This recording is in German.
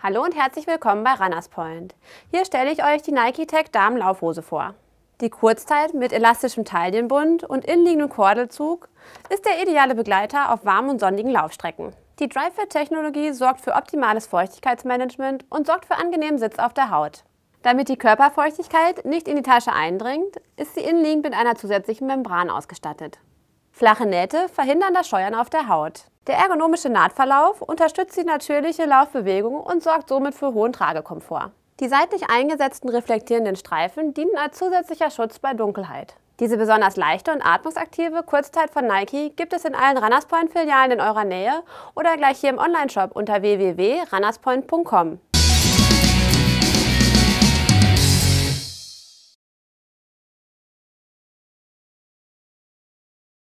Hallo und herzlich willkommen bei Runners Point. Hier stelle ich euch die Nike Tech Damenlaufhose vor. Die Kurzzeit mit elastischem Taillenbund und innenliegendem Kordelzug ist der ideale Begleiter auf warmen und sonnigen Laufstrecken. Die Dryfit-Technologie sorgt für optimales Feuchtigkeitsmanagement und sorgt für angenehmen Sitz auf der Haut. Damit die Körperfeuchtigkeit nicht in die Tasche eindringt, ist sie innenliegend mit einer zusätzlichen Membran ausgestattet. Flache Nähte verhindern das Scheuern auf der Haut. Der ergonomische Nahtverlauf unterstützt die natürliche Laufbewegung und sorgt somit für hohen Tragekomfort. Die seitlich eingesetzten reflektierenden Streifen dienen als zusätzlicher Schutz bei Dunkelheit. Diese besonders leichte und atmungsaktive Kurzzeit von Nike gibt es in allen Runners Point Filialen in eurer Nähe oder gleich hier im Onlineshop unter www.runnerspoint.com.